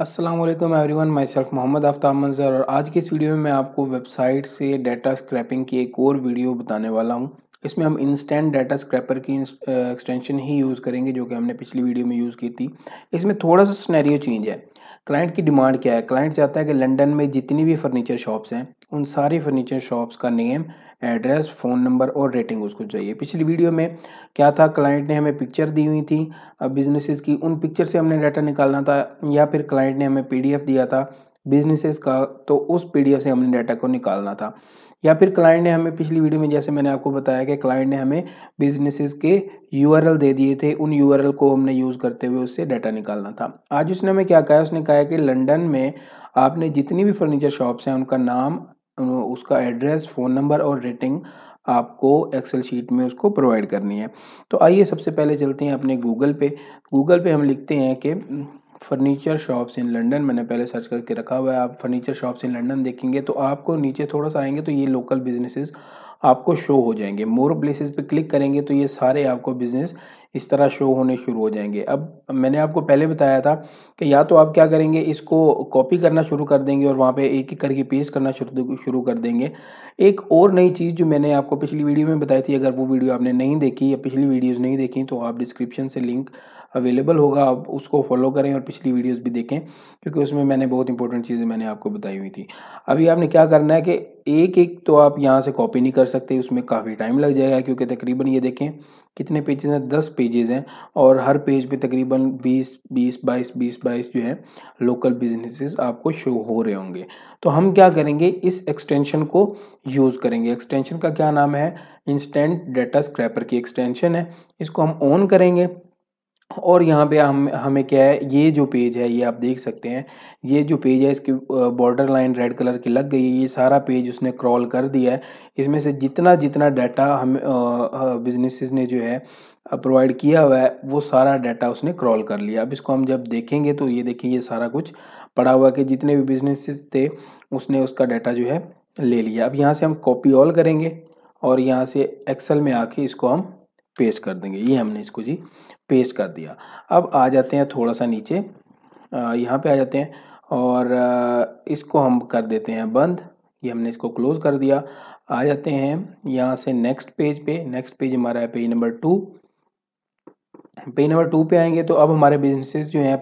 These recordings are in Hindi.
Aslam everyone myself Mohammad Aftab Manzar और आज की इस वीडियो में मैं आपको वेबसाइट से डाटा स्क्रैपिंग की एक और वीडियो बताने वाला हूँ इसमें हम इंस्टेंट डाटा स्क्रैपर की एक्सटेंशन ही यूज़ करेंगे जो कि हमने पिछली वीडियो में यूज़ की थी इसमें थोड़ा सा स्नैरियो चेंज है क्लाइंट की डिमांड क्या है क्लाइंट चाहता है कि लंदन में जितनी भी फर्नीचर शॉप्स हैं उन सारी फर्नीचर शॉप्स का नेम एड्रेस फ़ोन नंबर और रेटिंग उसको चाहिए पिछली वीडियो में क्या था क्लाइंट ने हमें पिक्चर दी हुई थी बिजनेसेस की उन पिक्चर से हमने डाटा निकालना था या फिर क्लाइंट ने हमें पीडीएफ दिया था बिजनेसेस का तो उस पीडीएफ से हमने डाटा को निकालना था या फिर क्लाइंट ने हमें पिछली वीडियो में जैसे मैंने आपको बताया कि क्लाइंट ने हमें बिजनेसेस के यूआरएल दे दिए थे उन यूआरएल को हमने यूज़ करते हुए उससे डाटा निकालना था आज उसने हमें क्या कहा उसने कहा कि लंदन में आपने जितनी भी फर्नीचर शॉप्स हैं उनका नाम उसका एड्रेस फ़ोन नंबर और रेटिंग आपको एक्सेल शीट में उसको प्रोवाइड करनी है तो आइए सबसे पहले चलते हैं अपने गूगल पे गूगल पे हम लिखते हैं कि फर्नीचर शॉप्स इन लंदन मैंने पहले सर्च करके रखा हुआ है आप फर्नीचर शॉप्स इन लंदन देखेंगे तो आपको नीचे थोड़ा सा आएंगे तो ये लोकल बिजनेसेस आपको शो हो जाएंगे मोर प्लेसेस पे क्लिक करेंगे तो ये सारे आपको बिजनेस इस तरह शो होने शुरू हो जाएंगे अब मैंने आपको पहले बताया था कि या तो आप क्या करेंगे इसको कॉपी करना शुरू कर देंगे और वहाँ पे एक एक करके पेस्ट करना शुरू शुरू कर देंगे एक और नई चीज़ जो मैंने आपको पिछली वीडियो में बताई थी अगर वो वीडियो आपने नहीं देखी या पिछली वीडियोज़ नहीं देखी तो आप डिस्क्रिप्शन से लिंक अवेलेबल होगा आप उसको फॉलो करें और पिछली वीडियोस भी देखें क्योंकि उसमें मैंने बहुत इंपॉर्टेंट चीज़ें मैंने आपको बताई हुई थी अभी आपने क्या करना है कि एक एक तो आप यहाँ से कॉपी नहीं कर सकते उसमें काफ़ी टाइम लग जाएगा क्योंकि तकरीबन ये देखें कितने पेजेस हैं दस पेजेस हैं और हर पेज पे तकरीबन बीस बीस बाईस बीस बाईस जो है लोकल बिजनेसेस आपको शो हो रहे होंगे तो हम क्या करेंगे इस एक्सटेंशन को यूज़ करेंगे एक्सटेंशन का क्या नाम है इंस्टेंट डेटा स्क्रैपर की एक्सटेंशन है इसको हम ऑन करेंगे और यहाँ पे हम हमें क्या है ये जो पेज है ये आप देख सकते हैं ये जो पेज है इसकी बॉर्डर लाइन रेड कलर की लग गई है ये सारा पेज उसने क्रॉल कर दिया है इसमें से जितना जितना डाटा हम बिजनेसेस ने जो है प्रोवाइड किया हुआ है वो सारा डाटा उसने क्रॉल कर लिया अब इसको हम जब देखेंगे तो ये देखिए ये सारा कुछ पड़ा हुआ कि जितने भी बिजनेसिस थे उसने उसका डाटा जो है ले लिया अब यहाँ से हम कॉपी ऑल करेंगे और यहाँ से एक्सेल में आके इसको हम पेस्ट कर देंगे ये हमने इसको जी पेस्ट कर दिया अब आ जाते हैं थोड़ा सा नीचे यहाँ पे आ जाते हैं और इसको हम कर देते हैं बंद ये हमने इसको क्लोज़ कर दिया आ जाते हैं यहाँ से नेक्स्ट पेज पे नेक्स्ट पेज हमारा है page number two page number two पे आएंगे तो अब हमारे बिजनेसेस जो हैं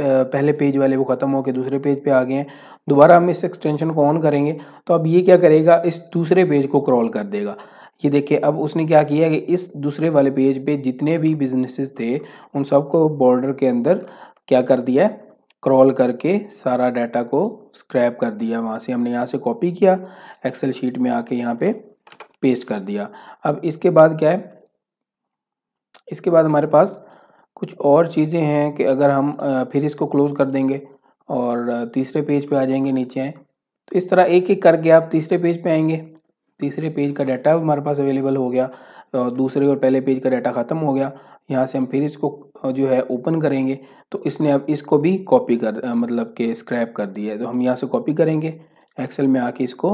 पहले पेज वाले वो ख़त्म होकर दूसरे पेज पे आ गए हैं दोबारा हम इस एक्सटेंशन को ऑन करेंगे तो अब ये क्या करेगा इस दूसरे पेज को क्रॉल कर देगा ये देखिए अब उसने क्या किया कि इस दूसरे वाले पेज पे जितने भी बिजनेसेस थे उन सबको बॉर्डर के अंदर क्या कर दिया क्रॉल करके सारा डाटा को स्क्रैप कर दिया वहाँ से हमने यहाँ से कॉपी किया एक्सेल शीट में आके यहाँ पे पेस्ट कर दिया अब इसके बाद क्या है इसके बाद हमारे पास कुछ और चीज़ें हैं कि अगर हम फिर इसको क्लोज़ कर देंगे और तीसरे पेज पे आ जाएंगे नीचे तो इस तरह एक एक करके आप तीसरे पेज पे आएंगे तीसरे पेज का डाटा हमारे पास अवेलेबल हो गया दूसरे और पहले पेज का डाटा ख़त्म हो गया यहाँ से हम फिर इसको जो है ओपन करेंगे तो इसने अब इसको भी कॉपी कर मतलब के स्क्रैप कर दिया है तो हम यहाँ से कॉपी करेंगे एक्सेल में आके इसको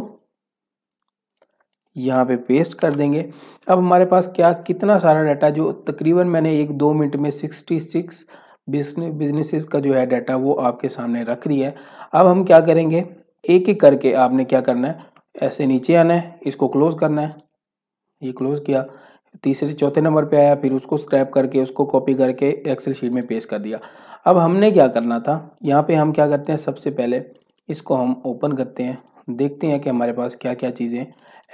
यहाँ पे पेस्ट कर देंगे अब हमारे पास क्या कितना सारा डाटा जो तकरीबन मैंने एक दो मिनट में सिक्सटी सिक्स बिजनेसिस का जो है डाटा वो आपके सामने रख रही है अब हम क्या करेंगे एक एक करके आपने क्या करना है ऐसे नीचे आना है इसको क्लोज करना है ये क्लोज किया तीसरे चौथे नंबर पे आया फिर उसको स्क्रैप करके उसको कॉपी करके एक्सेल शीट में पेश कर दिया अब हमने क्या करना था यहाँ पे हम क्या करते हैं सबसे पहले इसको हम ओपन करते हैं देखते हैं कि हमारे पास क्या क्या चीज़ें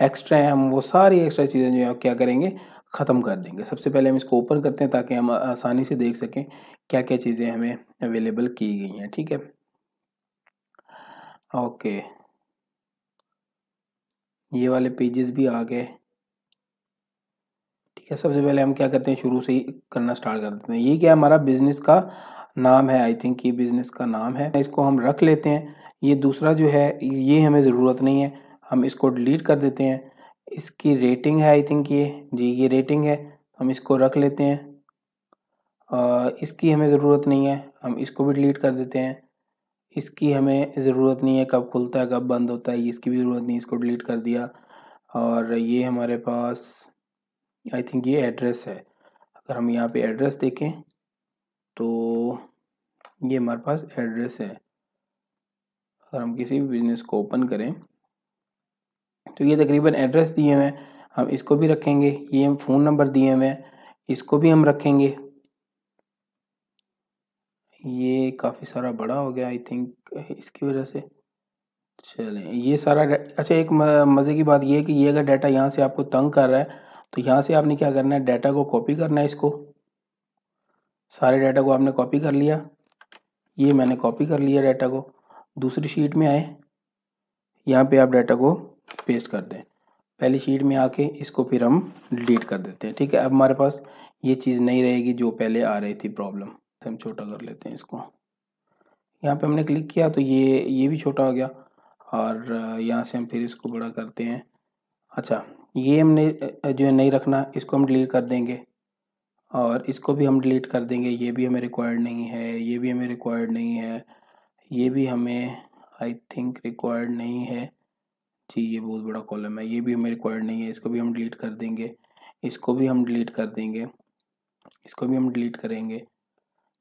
एक्स्ट्रा हैं हम वो सारी एक्स्ट्रा चीज़ें जो है क्या करेंगे ख़त्म कर देंगे सबसे पहले हम इसको ओपन करते हैं ताकि हम आसानी से देख सकें क्या क्या चीज़ें हमें अवेलेबल की गई हैं ठीक है ओके ये वाले पेजेस भी आ गए ठीक है सबसे पहले हम क्या करते हैं शुरू से ही करना स्टार्ट कर देते हैं ये क्या हमारा बिजनेस का नाम है आई थिंक ये बिजनेस का नाम है इसको हम रख लेते हैं ये दूसरा जो है ये हमें ज़रूरत नहीं है हम इसको डिलीट कर देते हैं इसकी रेटिंग है आई थिंक ये जी ये रेटिंग है हम इसको रख लेते हैं आ, इसकी हमें ज़रूरत नहीं है हम इसको भी डिलीट कर देते हैं इसकी हमें ज़रूरत नहीं है कब खुलता है कब बंद होता है इसकी भी ज़रूरत नहीं इसको डिलीट कर दिया और ये हमारे पास आई थिंक ये एड्रेस है अगर हम यहाँ पे एड्रेस देखें तो ये हमारे पास एड्रेस है अगर हम किसी भी बिज़नेस को ओपन करें तो ये तकरीबन एड्रेस दिए हुए हैं हम इसको भी रखेंगे ये हम फ़ोन नंबर दिए हुए हैं इसको भी हम रखेंगे ये काफ़ी सारा बड़ा हो गया आई थिंक इसकी वजह से चलें ये सारा अच्छा एक मज़े की बात ये है कि ये अगर डाटा यहाँ से आपको तंग कर रहा है तो यहाँ से आपने क्या करना है डाटा को कॉपी करना है इसको सारे डाटा को आपने कॉपी कर लिया ये मैंने कॉपी कर लिया डाटा को दूसरी शीट में आए यहाँ पे आप डाटा को पेस्ट कर दें पहली शीट में आके इसको फिर हम डिलीट कर देते हैं ठीक है अब हमारे पास ये चीज़ नहीं रहेगी जो पहले आ रही थी प्रॉब्लम हम छोटा कर लेते हैं इसको यहाँ पे हमने क्लिक किया तो ये ये भी छोटा हो गया और यहाँ से हम फिर इसको बड़ा करते हैं अच्छा ये हमने जो है नहीं रखना इसको हम डिलीट कर देंगे और इसको भी हम डिलीट कर देंगे ये भी हमें रिक्वायर्ड नहीं है ये भी हमें रिक्वायर्ड नहीं है ये भी हमें आई थिंक रिक्वायर्ड नहीं है जी ये बहुत बड़ा कॉलम है ये भी हमें रिक्वायर्ड नहीं है इसको भी हम डिलीट कर देंगे इसको भी हम डिलीट कर देंगे इसको भी हम डिलीट करेंगे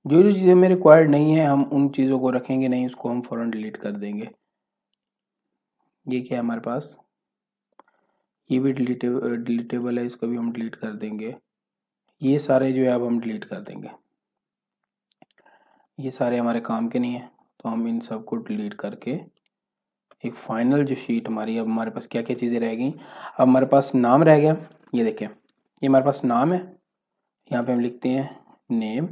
जो जो चीज़ें हमें रिक्वायर्ड नहीं है हम उन चीज़ों को रखेंगे नहीं उसको हम फ़ौरन डिलीट कर देंगे ये क्या है हमारे पास ये भी डिलीटेब डिलीटेबल है इसको भी हम डिलीट कर देंगे ये सारे जो है अब हम डिलीट कर देंगे ये सारे हमारे काम के नहीं हैं तो हम इन सब को डिलीट करके एक फाइनल जो शीट हमारी अब हमारे पास क्या क्या चीज़ें रह गई अब हमारे पास नाम रह गया ये देखें ये हमारे पास नाम है यहाँ पे हम लिखते हैं नेम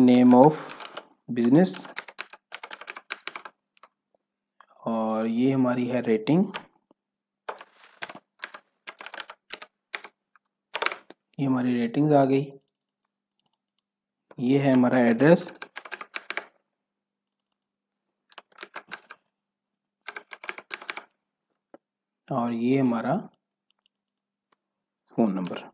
नेम ऑफ बिजनेस और ये हमारी है रेटिंग ये हमारी रेटिंग्स आ गई ये है हमारा एड्रेस और ये हमारा फ़ोन नंबर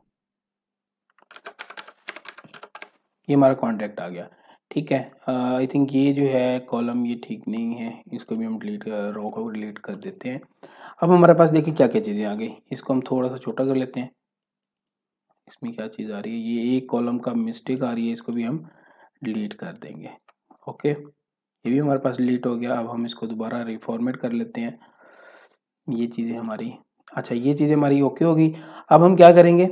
ये हमारा कॉन्ट्रैक्ट आ गया ठीक है आई थिंक ये जो है कॉलम ये ठीक नहीं है इसको भी हम डिलीट रो को डिलीट कर देते हैं अब हमारे पास देखिए क्या क्या चीज़ें आ गई इसको हम थोड़ा सा छोटा कर लेते हैं इसमें क्या चीज़ आ रही है ये एक कॉलम का मिस्टेक आ रही है इसको भी हम डिलीट कर देंगे ओके ये भी हमारे पास डिलीट हो गया अब हम इसको दोबारा रिफॉर्मेट कर लेते हैं ये चीज़ें हमारी अच्छा ये चीज़ें हमारी ओके होगी अब हम क्या करेंगे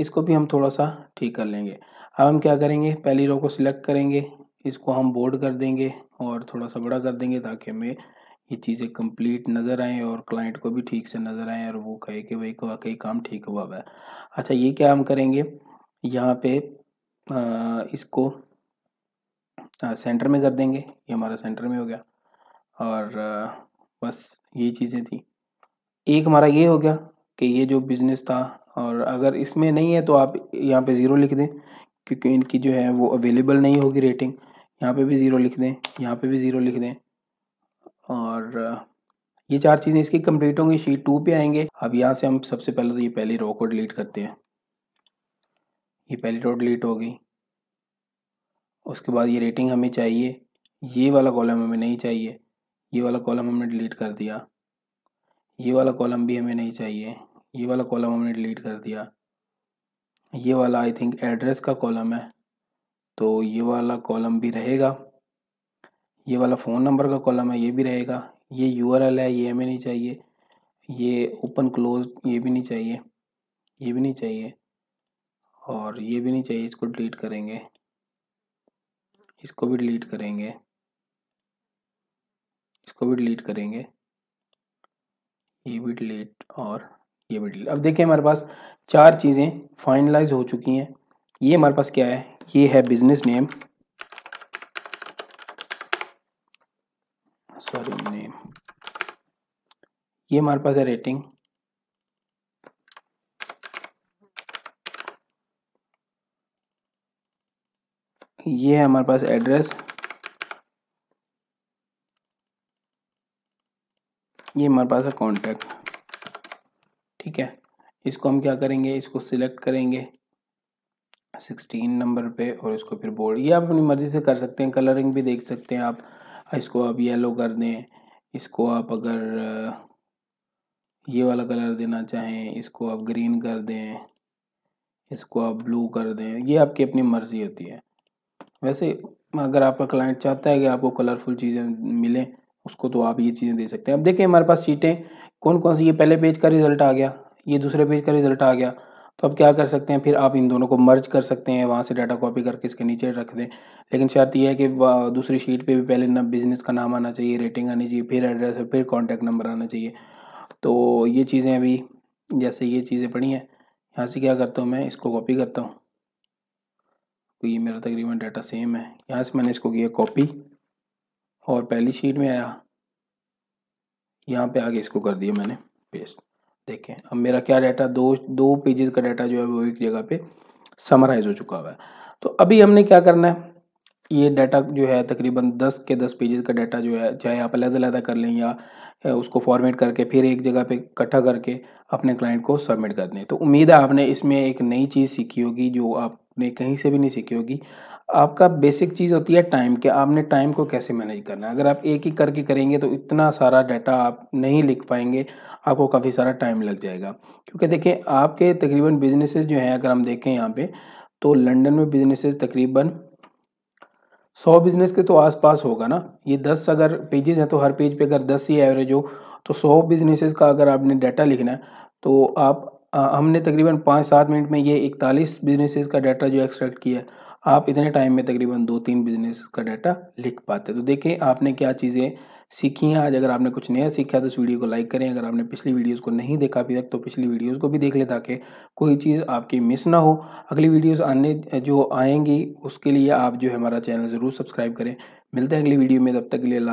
इसको भी हम थोड़ा सा ठीक कर लेंगे अब हम क्या करेंगे पहली रो को सिलेक्ट करेंगे इसको हम बोर्ड कर देंगे और थोड़ा सा बड़ा कर देंगे ताकि हमें ये चीज़ें कंप्लीट नज़र आएँ और क्लाइंट को भी ठीक से नज़र आएँ और वो कहे कि भाई वाकई काम ठीक हुआ हुआ है अच्छा ये क्या हम करेंगे यहाँ पे आ, इसको आ, सेंटर में कर देंगे ये हमारा सेंटर में हो गया और आ, बस ये चीज़ें थी एक हमारा ये हो गया कि ये जो बिज़नेस था और अगर इसमें नहीं है तो आप यहाँ पे ज़ीरो लिख दें क्योंकि इनकी जो है वो अवेलेबल नहीं होगी रेटिंग यहाँ पे भी ज़ीरो लिख दें यहाँ पे भी ज़ीरो लिख दें और ये चार चीज़ें इसकी कंप्लीट होंगी शीट टू पे आएंगे अब यहाँ से हम सबसे पहले तो ये पहली रो को डिलीट करते हैं ये पहली रो डिलीट हो गई उसके बाद ये रेटिंग हमें चाहिए ये वाला कॉलम हमें नहीं चाहिए ये वाला कॉलम हमने डिलीट कर दिया ये वाला कॉलम भी हमें नहीं चाहिए ये वाला कॉलम हमने डिलीट कर दिया ये वाला आई थिंक एड्रेस का कॉलम है तो ये वाला कॉलम भी रहेगा ये वाला फ़ोन नंबर का कॉलम है ये भी रहेगा ये यू है ये हमें नहीं चाहिए ये ओपन क्लोज ये भी नहीं चाहिए ये भी नहीं चाहिए और ये भी नहीं चाहिए इसको डिलीट करेंगे इसको भी डिलीट करेंगे इसको भी डिलीट करेंगे ये भी डिलीट और ये भी डिलीट अब देखिए हमारे पास चार चीज़ें फाइनलाइज हो चुकी हैं ये हमारे पास क्या है ये है बिजनेस नेम सॉरी नेम ये हमारे पास है रेटिंग ये है हमारे पास एड्रेस ये हमारे पास है कॉन्टैक्ट ठीक है इसको हम क्या करेंगे इसको सिलेक्ट करेंगे सिक्सटीन नंबर पे और इसको फिर बोर्ड ये आप अपनी मर्ज़ी से कर सकते हैं कलरिंग भी देख सकते हैं आप इसको आप येलो कर दें इसको आप अगर ये वाला कलर देना चाहें इसको आप ग्रीन कर दें इसको आप ब्लू कर दें ये आपकी अपनी मर्ज़ी होती है वैसे अगर आपका क्लाइंट चाहता है कि आपको कलरफुल चीज़ें मिलें उसको तो आप ये चीज़ें दे सकते हैं अब देखिए हमारे पास चीटें कौन कौन सी ये पहले पेज का रिजल्ट आ गया ये दूसरे पेज का रिजल्ट आ गया तो अब क्या कर सकते हैं फिर आप इन दोनों को मर्ज कर सकते हैं वहाँ से डाटा कॉपी करके इसके नीचे रख दें लेकिन शर्त यह है कि दूसरी शीट पे भी पहले ना बिज़नेस का नाम आना चाहिए रेटिंग आनी चाहिए फिर एड्रेस फिर कॉन्टैक्ट नंबर आना चाहिए तो ये चीज़ें अभी जैसे ये चीज़ें पड़ी हैं यहाँ से क्या करता हूँ मैं इसको कॉपी करता हूँ तो ये मेरा तकरीबन डाटा सेम है यहाँ से मैंने इसको किया कॉपी और पहली शीट में आया यहाँ पे आगे इसको कर दिया मैंने पेस्ट देखें अब मेरा क्या डाटा दो दो पेजेस का डाटा जो है वो एक जगह पे समराइज हो चुका हुआ है तो अभी हमने क्या करना है ये डाटा जो है तकरीबन 10 के 10 पेजेस का डाटा जो है चाहे आप अलग अलग कर लें या उसको फॉर्मेट करके फिर एक जगह पे इकट्ठा करके अपने क्लाइंट को सबमिट कर दें तो उम्मीद है आपने इसमें एक नई चीज़ सीखी होगी जो आप नहीं कहीं से भी नहीं सीखी होगी आपका बेसिक चीज़ होती है टाइम के आपने टाइम को कैसे मैनेज करना है अगर आप एक ही करके करेंगे तो इतना सारा डाटा आप नहीं लिख पाएंगे आपको काफ़ी सारा टाइम लग जाएगा क्योंकि देखिए आपके तकरीबन बिजनेसेस जो हैं अगर हम देखें यहाँ पे तो लंदन में बिजनेसेस तकरीबन सौ बिजनेस के तो आसपास होगा ना ये दस अगर पेजेस हैं तो हर पेज पे अगर दस ही एवरेज हो तो सौ बिजनेसेस का अगर आपने डाटा लिखना है तो आप हमने तकरीबन पाँच सात मिनट में ये इकतालीस बिजनेसेस का डाटा जो एक्सट्रैक्ट किया आप इतने टाइम में तकरीबन दो तीन बिजनेस का डाटा लिख पाते तो देखें आपने क्या चीज़ें सीखी हैं आज अगर आपने कुछ नया सीखा तो इस वीडियो को लाइक करें अगर आपने पिछली वीडियोस को नहीं देखा अभी तक तो पिछली वीडियोस को भी देख लें ताकि कोई चीज़ आपकी मिस ना हो अगली वीडियोस आने जो आएंगी उसके लिए आप जो है हमारा चैनल ज़रूर सब्सक्राइब करें मिलते हैं अगली वीडियो में तब तक के लिए